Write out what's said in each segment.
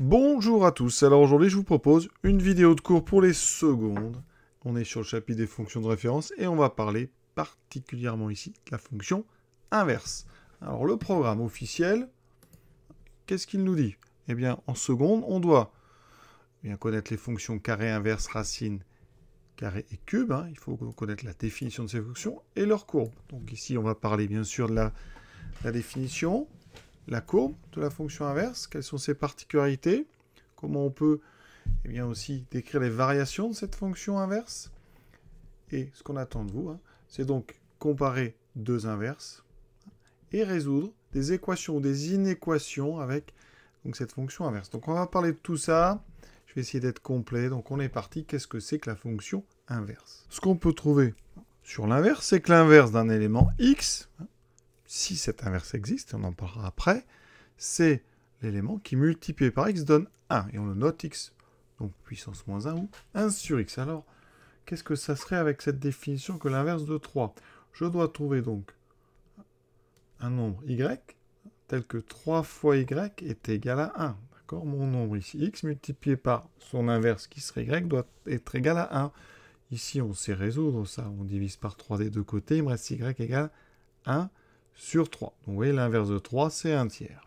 Bonjour à tous, alors aujourd'hui je vous propose une vidéo de cours pour les secondes. On est sur le chapitre des fonctions de référence et on va parler particulièrement ici de la fonction inverse. Alors le programme officiel, qu'est-ce qu'il nous dit Eh bien en seconde on doit bien connaître les fonctions carré, inverse, racine, carré et cube. Hein. Il faut connaître la définition de ces fonctions et leur courbes. Donc ici on va parler bien sûr de la définition la courbe de la fonction inverse, quelles sont ses particularités, comment on peut eh bien aussi décrire les variations de cette fonction inverse. Et ce qu'on attend de vous, hein, c'est donc comparer deux inverses et résoudre des équations ou des inéquations avec donc, cette fonction inverse. Donc on va parler de tout ça. Je vais essayer d'être complet. Donc on est parti. Qu'est-ce que c'est que la fonction inverse Ce qu'on peut trouver sur l'inverse, c'est que l'inverse d'un élément x, hein, si cet inverse existe, on en parlera après, c'est l'élément qui multiplié par x donne 1. Et on le note x, donc puissance moins 1 ou 1 sur x. Alors, qu'est-ce que ça serait avec cette définition que l'inverse de 3 Je dois trouver donc un nombre y tel que 3 fois y est égal à 1. D'accord Mon nombre ici, x multiplié par son inverse qui serait y, doit être égal à 1. Ici, on sait résoudre ça. On divise par 3 des deux côtés. Il me reste y égale 1 sur 3. Donc vous voyez, l'inverse de 3, c'est 1 tiers.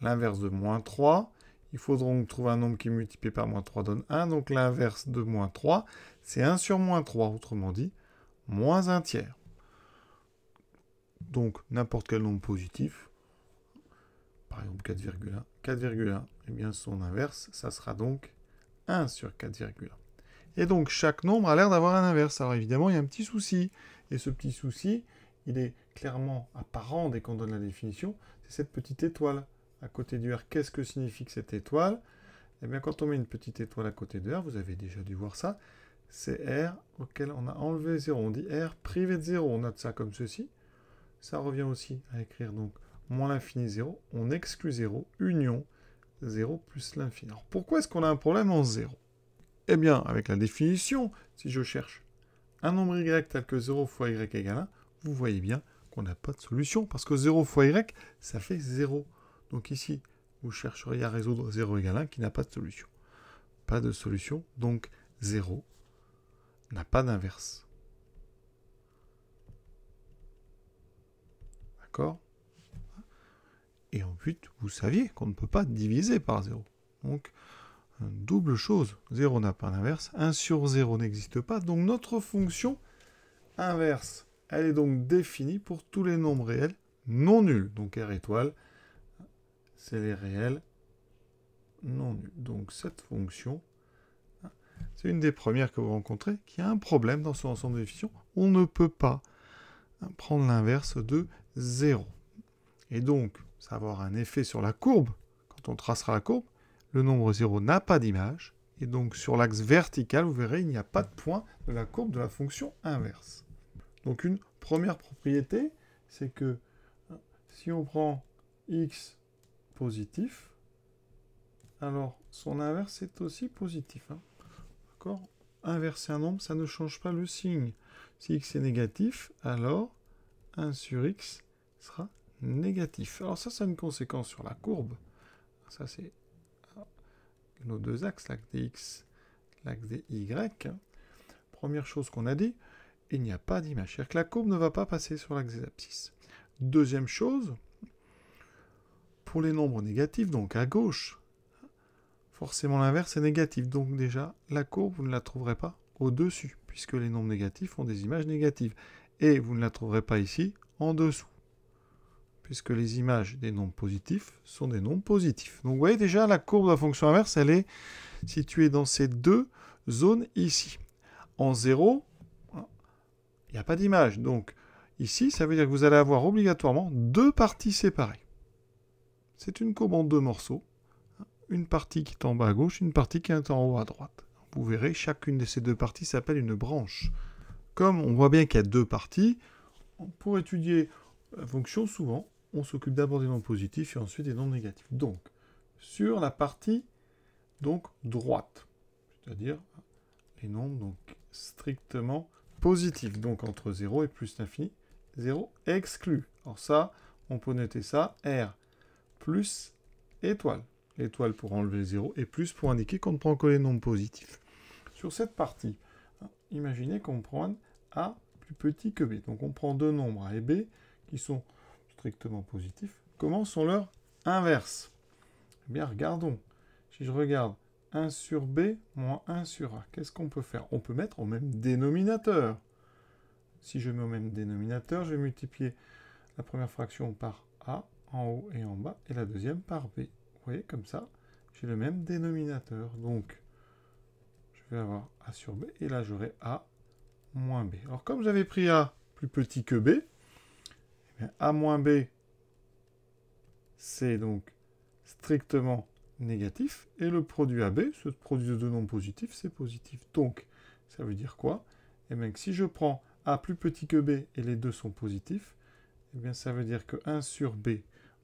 L'inverse de moins 3, il faudra donc trouver un nombre qui multiplié par moins 3 donne 1. Donc l'inverse de moins 3, c'est 1 sur moins 3, autrement dit, moins 1 tiers. Donc n'importe quel nombre positif, par exemple 4,1, 4,1, Et bien son inverse, ça sera donc 1 sur 4,1. Et donc chaque nombre a l'air d'avoir un inverse. Alors évidemment, il y a un petit souci. Et ce petit souci, il est clairement apparent dès qu'on donne la définition, c'est cette petite étoile à côté du R. Qu'est-ce que signifie que cette étoile Eh bien, quand on met une petite étoile à côté de R, vous avez déjà dû voir ça, c'est R auquel on a enlevé 0. On dit R privé de 0, on note ça comme ceci. Ça revient aussi à écrire donc moins l'infini 0, on exclut 0, union 0 plus l'infini. Alors pourquoi est-ce qu'on a un problème en 0 Eh bien, avec la définition, si je cherche un nombre y tel que 0 fois y égale 1, vous voyez bien qu'on n'a pas de solution, parce que 0 fois y, ça fait 0. Donc ici, vous chercheriez à résoudre 0 égale 1 qui n'a pas de solution. Pas de solution, donc 0 n'a pas d'inverse. D'accord Et en vous saviez qu'on ne peut pas diviser par 0. Donc, double chose, 0 n'a pas d'inverse, 1 sur 0 n'existe pas, donc notre fonction inverse elle est donc définie pour tous les nombres réels non nuls. Donc R étoile, c'est les réels non nuls. Donc cette fonction, c'est une des premières que vous rencontrez qui a un problème dans son ensemble de définition. On ne peut pas prendre l'inverse de 0. Et donc, ça va avoir un effet sur la courbe. Quand on tracera la courbe, le nombre 0 n'a pas d'image. Et donc, sur l'axe vertical, vous verrez, il n'y a pas de point de la courbe de la fonction inverse. Donc une première propriété, c'est que si on prend x positif, alors son inverse est aussi positif. Hein. D'accord Inverser un nombre, ça ne change pas le signe. Si x est négatif, alors 1 sur x sera négatif. Alors ça, ça a une conséquence sur la courbe. Ça, c'est nos deux axes, l'axe des x, l'axe des y. Hein. Première chose qu'on a dit, il n'y a pas d'image. C'est-à-dire que la courbe ne va pas passer sur l'axe des abscisses. Deuxième chose, pour les nombres négatifs, donc à gauche, forcément l'inverse est négatif. Donc déjà, la courbe, vous ne la trouverez pas au-dessus, puisque les nombres négatifs ont des images négatives. Et vous ne la trouverez pas ici, en dessous, puisque les images des nombres positifs sont des nombres positifs. Donc vous voyez déjà, la courbe de la fonction inverse, elle est située dans ces deux zones ici. En 0, il n'y a pas d'image. Donc, ici, ça veut dire que vous allez avoir obligatoirement deux parties séparées. C'est une courbe en deux morceaux. Une partie qui est en bas à gauche, une partie qui est en haut à droite. Vous verrez, chacune de ces deux parties s'appelle une branche. Comme on voit bien qu'il y a deux parties, pour étudier la fonction, souvent, on s'occupe d'abord des nombres positifs et ensuite des nombres négatifs. Donc, sur la partie donc droite, c'est-à-dire les nombres donc strictement positif, donc entre 0 et plus l'infini, 0 exclu. Alors ça, on peut noter ça, R plus étoile. L'étoile pour enlever 0 et plus pour indiquer qu'on ne prend que les nombres positifs. Sur cette partie, imaginez qu'on prend A plus petit que B. Donc on prend deux nombres A et B qui sont strictement positifs. Comment sont leurs inverses Eh bien regardons, si je regarde 1 sur b moins 1 sur a. Qu'est-ce qu'on peut faire On peut mettre au même dénominateur. Si je mets au même dénominateur, je vais multiplier la première fraction par a en haut et en bas, et la deuxième par b. Vous voyez, comme ça, j'ai le même dénominateur. Donc, je vais avoir a sur b, et là j'aurai a moins b. Alors comme j'avais pris a plus petit que b, eh a moins b, c'est donc strictement négatif, et le produit AB, ce produit de deux nombres positifs, c'est positif. Donc, ça veut dire quoi Eh bien si je prends A plus petit que B et les deux sont positifs, eh bien ça veut dire que 1 sur B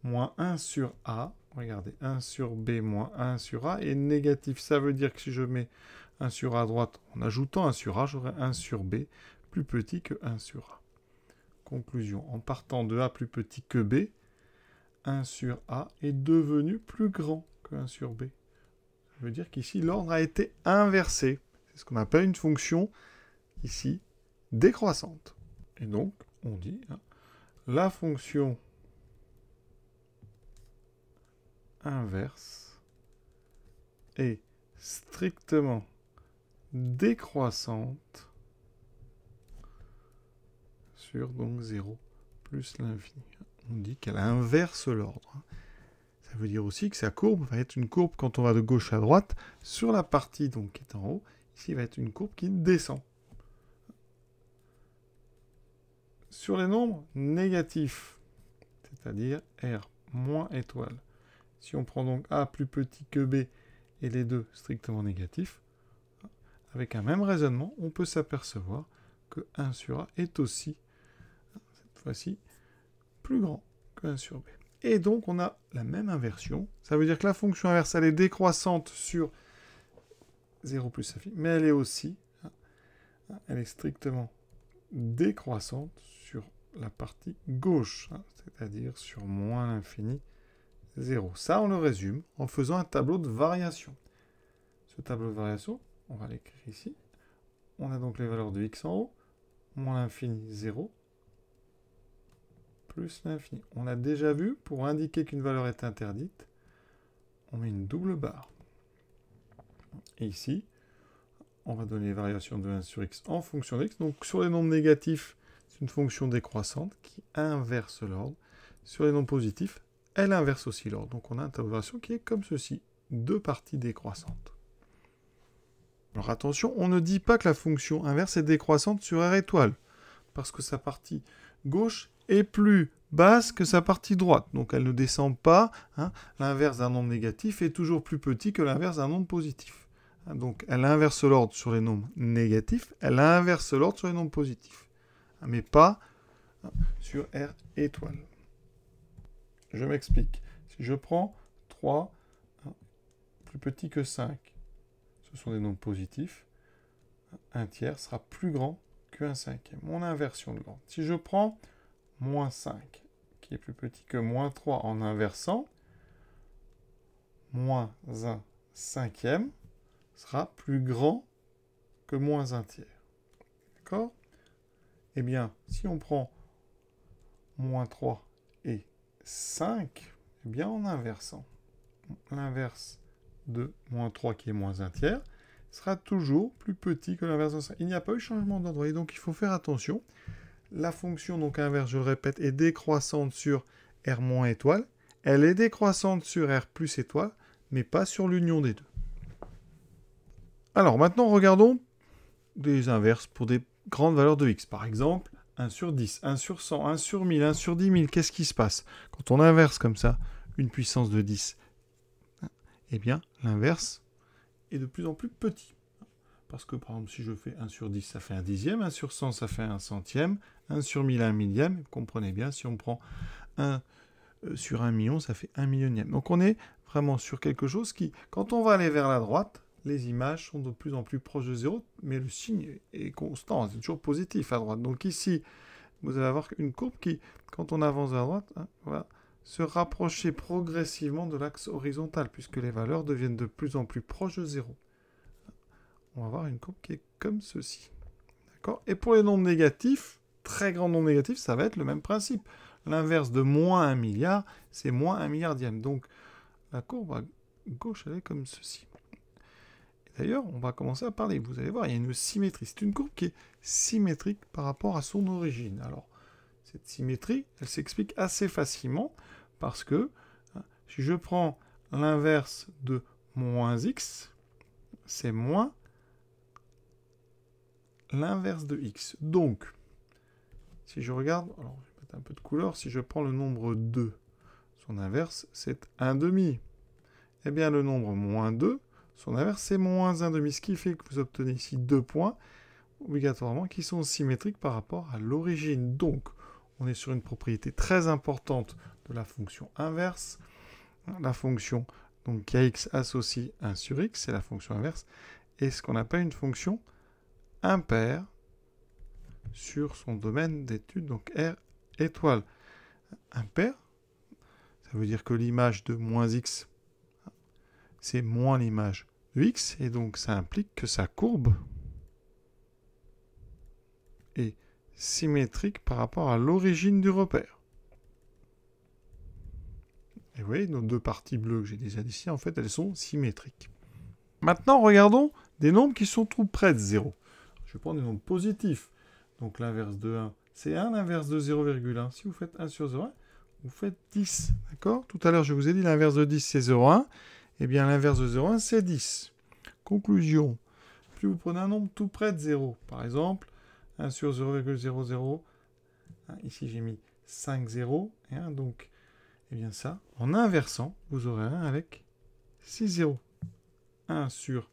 moins 1 sur A, regardez, 1 sur B moins 1 sur A est négatif. Ça veut dire que si je mets 1 sur A à droite en ajoutant 1 sur A, j'aurai 1 sur B plus petit que 1 sur A. Conclusion, en partant de A plus petit que B, 1 sur A est devenu plus grand. 1 sur b. Ça veut dire qu'ici, l'ordre a été inversé. C'est ce qu'on appelle une fonction, ici, décroissante. Et donc, on dit, hein, la fonction inverse est strictement décroissante sur donc 0 plus l'infini. On dit qu'elle inverse l'ordre veut dire aussi que sa courbe va être une courbe quand on va de gauche à droite sur la partie donc qui est en haut. Ici va être une courbe qui descend. Sur les nombres négatifs, c'est-à-dire R moins étoile. Si on prend donc A plus petit que B et les deux strictement négatifs, avec un même raisonnement, on peut s'apercevoir que 1 sur A est aussi, cette fois-ci, plus grand que 1 sur B. Et donc, on a la même inversion. Ça veut dire que la fonction inverse, elle est décroissante sur 0 plus infini, mais elle est aussi, hein, elle est strictement décroissante sur la partie gauche, hein, c'est-à-dire sur moins l'infini 0. Ça, on le résume en faisant un tableau de variation. Ce tableau de variation, on va l'écrire ici. On a donc les valeurs de x en haut, moins l'infini 0, plus l'infini. On a déjà vu, pour indiquer qu'une valeur est interdite, on met une double barre. ici, on va donner les variations de 1 sur x en fonction x. Donc sur les nombres négatifs, c'est une fonction décroissante qui inverse l'ordre. Sur les nombres positifs, elle inverse aussi l'ordre. Donc on a une variation qui est comme ceci, deux parties décroissantes. Alors attention, on ne dit pas que la fonction inverse est décroissante sur R étoile, parce que sa partie gauche est plus basse que sa partie droite. Donc elle ne descend pas. Hein. L'inverse d'un nombre négatif est toujours plus petit que l'inverse d'un nombre positif. Hein, donc elle inverse l'ordre sur les nombres négatifs, elle inverse l'ordre sur les nombres positifs. Hein, mais pas sur R étoile. Je m'explique. Si je prends 3 plus petit que 5, ce sont des nombres positifs, un tiers sera plus grand qu'un cinquième. Mon inversion de l'ordre. Si je prends moins 5, qui est plus petit que moins 3 en inversant, moins 1 cinquième sera plus grand que moins 1 tiers. D'accord Eh bien, si on prend moins 3 et 5, eh bien en inversant, l'inverse de moins 3 qui est moins 1 tiers sera toujours plus petit que l'inverse de 5. Il n'y a pas eu changement d'endroit, et donc il faut faire attention la fonction donc inverse, je le répète, est décroissante sur R- étoile. Elle est décroissante sur R plus étoile, mais pas sur l'union des deux. Alors maintenant, regardons des inverses pour des grandes valeurs de x. Par exemple, 1 sur 10, 1 sur 100, 1 sur 1000, 1 sur 10 Qu'est-ce qui se passe Quand on inverse comme ça une puissance de 10, eh bien, l'inverse est de plus en plus petit. Parce que par exemple, si je fais 1 sur 10, ça fait un dixième, 1 sur 100, ça fait un centième, 1 sur 1000 à 1 millième. Vous comprenez bien, si on prend 1 euh, sur 1 million, ça fait 1 millionième. Donc on est vraiment sur quelque chose qui, quand on va aller vers la droite, les images sont de plus en plus proches de zéro, mais le signe est constant, c'est toujours positif à droite. Donc ici, vous allez avoir une courbe qui, quand on avance à droite, hein, va se rapprocher progressivement de l'axe horizontal, puisque les valeurs deviennent de plus en plus proches de zéro. On va avoir une courbe qui est comme ceci. D'accord Et pour les nombres négatifs, très grand nombre négatif, ça va être le même principe. L'inverse de moins 1 milliard, c'est moins un milliardième. Donc la courbe à gauche, elle est comme ceci. D'ailleurs, on va commencer à parler. Vous allez voir, il y a une symétrie. C'est une courbe qui est symétrique par rapport à son origine. Alors, cette symétrie, elle s'explique assez facilement parce que hein, si je prends l'inverse de moins x, c'est moins l'inverse de x. Donc, si je regarde, alors je vais mettre un peu de couleur, si je prends le nombre 2, son inverse c'est 1 demi. Eh bien le nombre moins 2, son inverse c'est moins 1 demi, ce qui fait que vous obtenez ici deux points, obligatoirement, qui sont symétriques par rapport à l'origine. Donc on est sur une propriété très importante de la fonction inverse, la fonction donc kx associe 1 sur x, c'est la fonction inverse, et ce qu'on appelle une fonction impaire, sur son domaine d'étude, donc R étoile. Impair, ça veut dire que l'image de moins x, c'est moins l'image de x, et donc ça implique que sa courbe est symétrique par rapport à l'origine du repère. Et vous voyez, nos deux parties bleues que j'ai déjà dessinées, en fait, elles sont symétriques. Maintenant, regardons des nombres qui sont tout près de 0. Je vais prendre des nombres positifs. Donc l'inverse de 1, c'est 1. L'inverse de 0,1, si vous faites 1 sur 0,1, vous faites 10. D'accord Tout à l'heure, je vous ai dit l'inverse de 10, c'est 0,1. Eh bien, l'inverse de 0,1, c'est 10. Conclusion. Plus vous prenez un nombre tout près de 0, par exemple, 1 sur 0,00, hein, ici j'ai mis 5,0. et 1, donc, eh bien ça, en inversant, vous aurez 1 avec 6 1 sur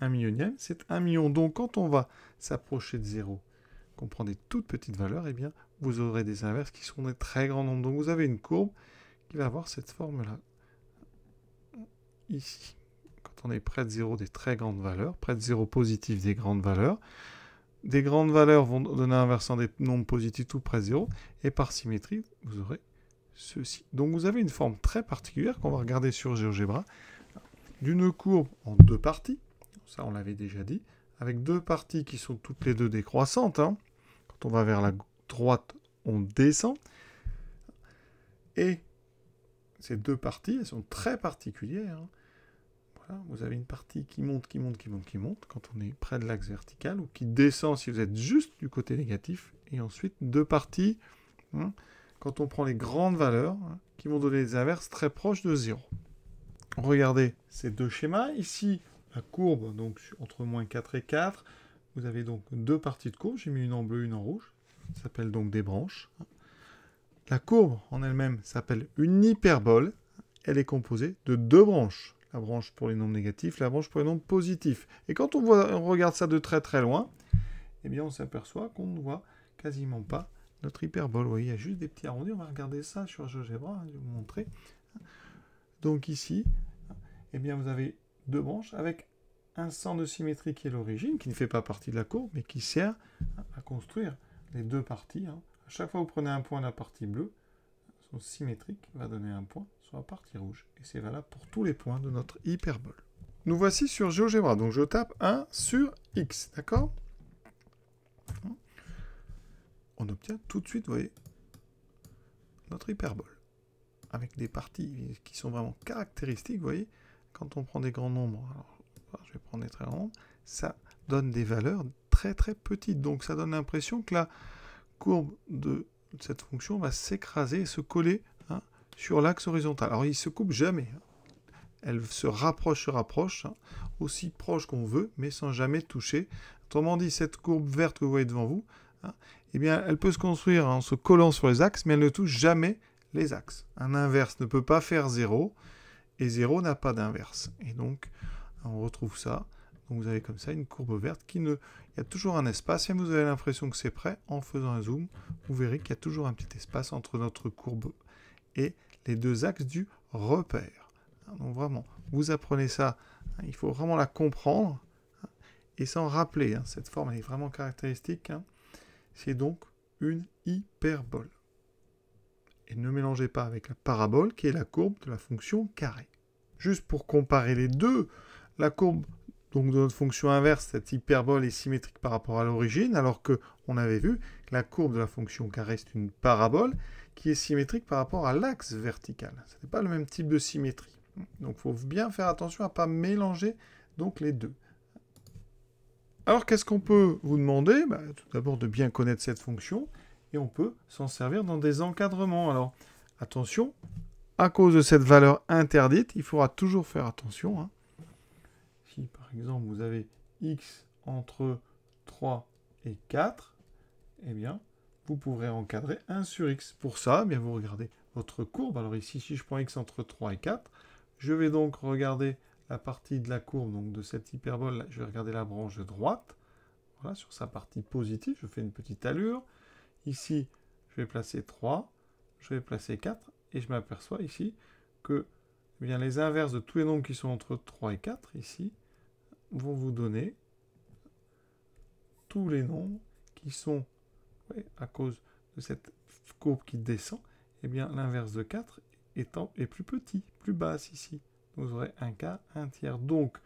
1 millionième, c'est 1 million. Donc quand on va s'approcher de 0, qu'on prend des toutes petites valeurs, et eh bien, vous aurez des inverses qui sont des très grands nombres. Donc vous avez une courbe qui va avoir cette forme-là. Ici, quand on est près de 0 des très grandes valeurs, près de 0 positif des grandes valeurs, des grandes valeurs vont donner un versant des nombres positifs tout près de 0, et par symétrie, vous aurez ceci. Donc vous avez une forme très particulière qu'on va regarder sur GeoGebra, d'une courbe en deux parties, ça on l'avait déjà dit, avec deux parties qui sont toutes les deux décroissantes, hein on va vers la droite, on descend. Et ces deux parties, elles sont très particulières. Hein. vous avez une partie qui monte, qui monte, qui monte, qui monte, quand on est près de l'axe vertical, ou qui descend si vous êtes juste du côté négatif. Et ensuite, deux parties, hein, quand on prend les grandes valeurs, hein, qui vont donner des inverses très proches de 0. Regardez ces deux schémas. Ici, la courbe donc entre moins 4 et 4 vous avez donc deux parties de courbe. J'ai mis une en bleu, une en rouge. Ça s'appelle donc des branches. La courbe en elle-même s'appelle une hyperbole. Elle est composée de deux branches. La branche pour les nombres négatifs, la branche pour les nombres positifs. Et quand on, regarde ça de très très loin, eh bien on s'aperçoit qu'on ne voit quasiment pas notre hyperbole. Vous voyez, il y a juste des petits arrondis. On va regarder ça sur GeoGebra, hein, je vais vous montrer. Donc ici, eh bien vous avez deux branches avec un centre de symétrie qui est l'origine, qui ne fait pas partie de la courbe, mais qui sert à construire les deux parties. Hein. À chaque fois que vous prenez un point de la partie bleue, son symétrique va donner un point sur la partie rouge. Et c'est valable pour tous les points de notre hyperbole. Nous voici sur GeoGebra. Donc je tape 1 sur x, d'accord On obtient tout de suite, vous voyez, notre hyperbole. Avec des parties qui sont vraiment caractéristiques, vous voyez, quand on prend des grands nombres. Alors, je vais prendre des très ça donne des valeurs très très petites. Donc ça donne l'impression que la courbe de cette fonction va s'écraser et se coller hein, sur l'axe horizontal. Alors il ne se coupe jamais. Hein. Elle se rapproche, se rapproche, hein, aussi proche qu'on veut, mais sans jamais toucher. Autrement dit, cette courbe verte que vous voyez devant vous, eh bien, elle peut se construire en se collant sur les axes, mais elle ne touche jamais les axes. Un inverse ne peut pas faire 0, et 0 n'a pas d'inverse. Et donc, on retrouve ça. Donc vous avez comme ça une courbe verte qui ne... Il y a toujours un espace et vous avez l'impression que c'est prêt. En faisant un zoom, vous verrez qu'il y a toujours un petit espace entre notre courbe et les deux axes du repère. Hein, donc vraiment, vous apprenez ça. Hein, il faut vraiment la comprendre hein, et s'en rappeler. Cette forme est vraiment caractéristique. C'est donc une hyperbole. Et ne mélangez pas avec la parabole qui est la courbe de la fonction carré. Juste pour comparer les deux, la courbe donc de notre fonction inverse, cette hyperbole est symétrique par rapport à l'origine, alors que on avait vu que la courbe de la fonction carré, c'est une parabole qui est symétrique par rapport à l'axe vertical. Ce n'est pas le même type de symétrie. Donc il faut bien faire attention à ne pas mélanger donc, les deux. Alors qu'est-ce qu'on peut vous demander bah, Tout d'abord de bien connaître cette fonction, et on peut s'en servir dans des encadrements. Alors attention, à cause de cette valeur interdite, il faudra toujours faire attention. Hein, exemple, vous avez x entre 3 et 4, et eh bien, vous pourrez encadrer 1 sur x. Pour ça, eh bien, vous regardez votre courbe. Alors ici, si je prends x entre 3 et 4, je vais donc regarder la partie de la courbe, donc de cette hyperbole, je vais regarder la branche droite, voilà, sur sa partie positive, je fais une petite allure. Ici, je vais placer 3, je vais placer 4, et je m'aperçois ici que eh bien, les inverses de tous les nombres qui sont entre 3 et 4, ici, vont vous donner tous les nombres qui sont, à cause de cette courbe qui descend, et eh bien l'inverse de 4 étant, est plus petit, plus basse ici. Vous aurez un quart, 1 tiers. Donc,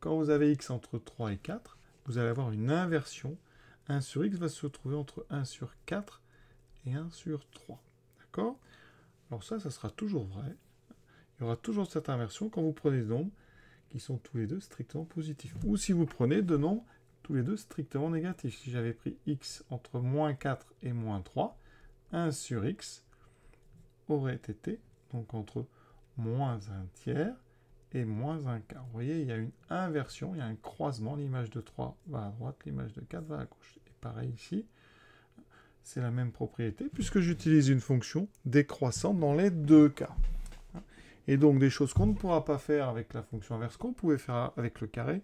quand vous avez x entre 3 et 4, vous allez avoir une inversion. 1 sur x va se trouver entre 1 sur 4 et 1 sur 3. D'accord Alors ça, ça sera toujours vrai. Il y aura toujours cette inversion. Quand vous prenez des nombres, qui sont tous les deux strictement positifs. Ou si vous prenez deux nombres tous les deux strictement négatifs. Si j'avais pris x entre moins 4 et moins 3, 1 sur x aurait été donc entre moins 1 tiers et moins 1 quart. Vous voyez, il y a une inversion, il y a un croisement. L'image de 3 va à droite, l'image de 4 va à gauche. Et pareil ici, c'est la même propriété puisque j'utilise une fonction décroissante dans les deux cas. Et donc des choses qu'on ne pourra pas faire avec la fonction inverse qu'on pouvait faire avec le carré,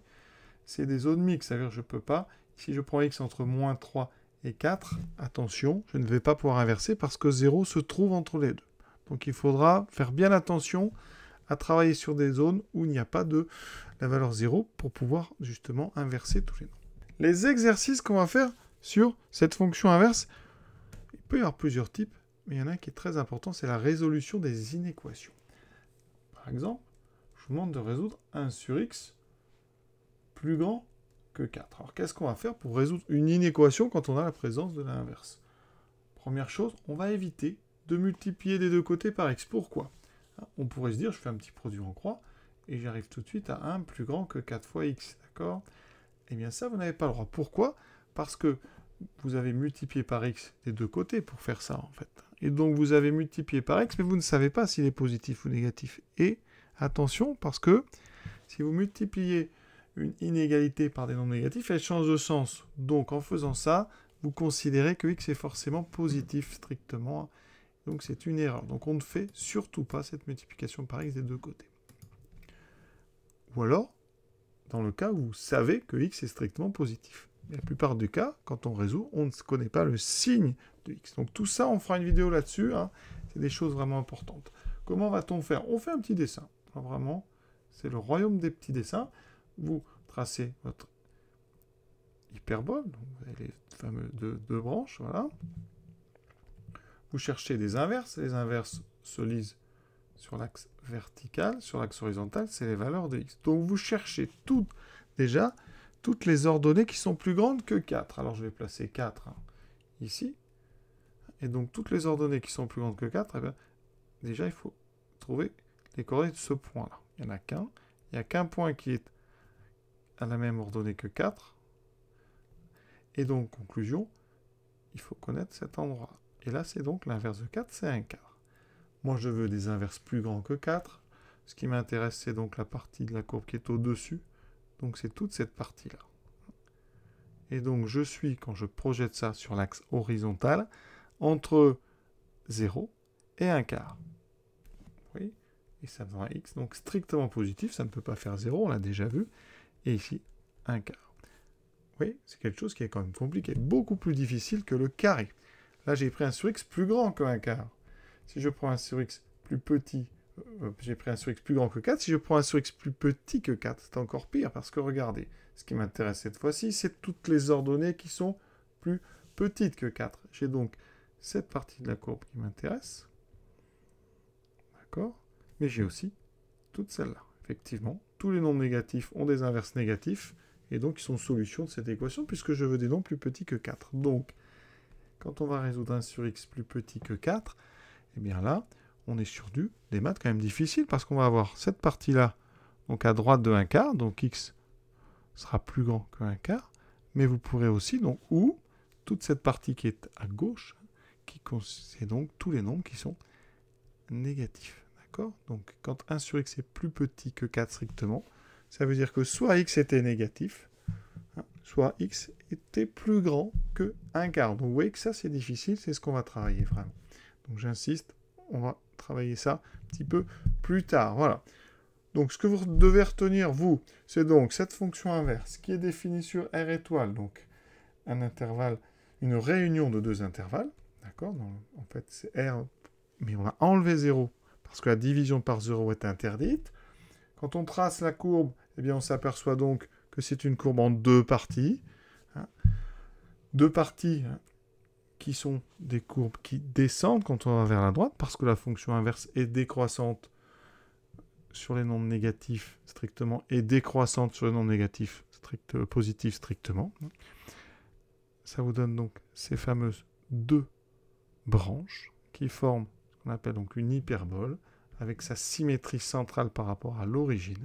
c'est des zones mixtes. C'est-à-dire je ne peux pas, si je prends x entre moins 3 et 4, attention, je ne vais pas pouvoir inverser parce que 0 se trouve entre les deux. Donc il faudra faire bien attention à travailler sur des zones où il n'y a pas de la valeur 0 pour pouvoir justement inverser tous les nombres. Les exercices qu'on va faire sur cette fonction inverse, il peut y avoir plusieurs types, mais il y en a un qui est très important, c'est la résolution des inéquations. Par exemple, je vous demande de résoudre 1 sur x plus grand que 4. Alors qu'est-ce qu'on va faire pour résoudre une inéquation quand on a la présence de l'inverse Première chose, on va éviter de multiplier des deux côtés par x. Pourquoi hein, On pourrait se dire, je fais un petit produit en croix, et j'arrive tout de suite à 1 plus grand que 4 fois x, d'accord Eh bien ça, vous n'avez pas le droit. Pourquoi Parce que vous avez multiplié par x des deux côtés pour faire ça, en fait et donc vous avez multiplié par x, mais vous ne savez pas s'il est positif ou négatif. Et attention, parce que si vous multipliez une inégalité par des nombres négatifs, elle change de sens. Donc en faisant ça, vous considérez que x est forcément positif strictement. Donc c'est une erreur. Donc on ne fait surtout pas cette multiplication par x des deux côtés. Ou alors, dans le cas où vous savez que x est strictement positif. La plupart du cas, quand on résout, on ne connaît pas le signe donc tout ça, on fera une vidéo là-dessus. Hein. C'est des choses vraiment importantes. Comment va-t-on faire On fait un petit dessin. Hein, vraiment, c'est le royaume des petits dessins. Vous tracez votre hyperbole. vous avez les fameux deux, branches. Voilà. Vous cherchez des inverses. Les inverses se lisent sur l'axe vertical, sur l'axe horizontal, c'est les valeurs de x. Donc vous cherchez toutes, déjà toutes les ordonnées qui sont plus grandes que 4. Alors je vais placer 4 hein, ici, et donc toutes les ordonnées qui sont plus grandes que 4, eh ben, déjà il faut trouver les coordonnées de ce point-là. Il n'y en a qu'un. Il n'y a qu'un point qui est à la même ordonnée que 4. Et donc, conclusion, il faut connaître cet endroit. Et là, c'est donc l'inverse de 4, c'est un quart. Moi, je veux des inverses plus grands que 4. Ce qui m'intéresse, c'est donc la partie de la courbe qui est au-dessus. Donc, c'est toute cette partie-là. Et donc, je suis, quand je projette ça sur l'axe horizontal, entre 0 et 1 quart. Oui, et ça me un x, donc strictement positif, ça ne peut pas faire 0, on l'a déjà vu. Et ici, 1 quart. Oui, c'est quelque chose qui est quand même compliqué, beaucoup plus difficile que le carré. Là, j'ai pris un sur x plus grand que 1 quart. Si je prends un sur x plus petit, euh, euh, j'ai pris un sur x plus grand que 4. Si je prends un sur x plus petit que 4, c'est encore pire parce que regardez, ce qui m'intéresse cette fois-ci, c'est toutes les ordonnées qui sont plus petites que 4. J'ai donc cette partie de la courbe qui m'intéresse. D'accord Mais j'ai aussi toutes celles là Effectivement, tous les nombres négatifs ont des inverses négatifs, et donc ils sont solution de cette équation, puisque je veux des nombres plus petits que 4. Donc, quand on va résoudre 1 sur x plus petit que 4, eh bien là, on est sur du, des maths quand même difficiles, parce qu'on va avoir cette partie-là, donc à droite de 1 quart, donc x sera plus grand que 1 quart, mais vous pourrez aussi, donc, ou toute cette partie qui est à gauche qui c'est donc tous les nombres qui sont négatifs. D'accord Donc quand 1 sur x est plus petit que 4 strictement, ça veut dire que soit x était négatif, hein, soit x était plus grand que 1 quart. Donc vous voyez que ça c'est difficile, c'est ce qu'on va travailler vraiment. Donc j'insiste, on va travailler ça un petit peu plus tard. Voilà. Donc ce que vous devez retenir, vous, c'est donc cette fonction inverse qui est définie sur R étoile, donc un intervalle, une réunion de deux intervalles. D'accord En fait, c'est R, mais on a enlevé 0 parce que la division par 0 est interdite. Quand on trace la courbe, eh bien, on s'aperçoit donc que c'est une courbe en deux parties. Hein. Deux parties hein, qui sont des courbes qui descendent quand on va vers la droite, parce que la fonction inverse est décroissante sur les nombres négatifs strictement et décroissante sur les nombres négatifs strict, euh, positifs strictement. Hein. Ça vous donne donc ces fameuses deux branche qui forme ce qu'on appelle donc une hyperbole avec sa symétrie centrale par rapport à l'origine.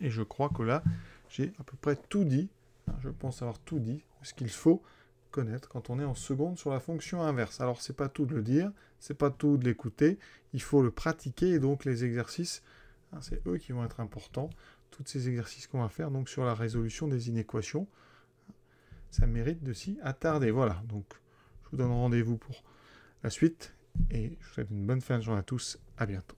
Et je crois que là, j'ai à peu près tout dit. Hein, je pense avoir tout dit, ce qu'il faut connaître quand on est en seconde sur la fonction inverse. Alors, c'est pas tout de le dire, c'est pas tout de l'écouter, il faut le pratiquer et donc les exercices, hein, c'est eux qui vont être importants. Tous ces exercices qu'on va faire donc sur la résolution des inéquations, ça mérite de s'y attarder. Voilà, donc vous donne rendez-vous pour la suite. Et je vous souhaite une bonne fin de journée à tous. À bientôt.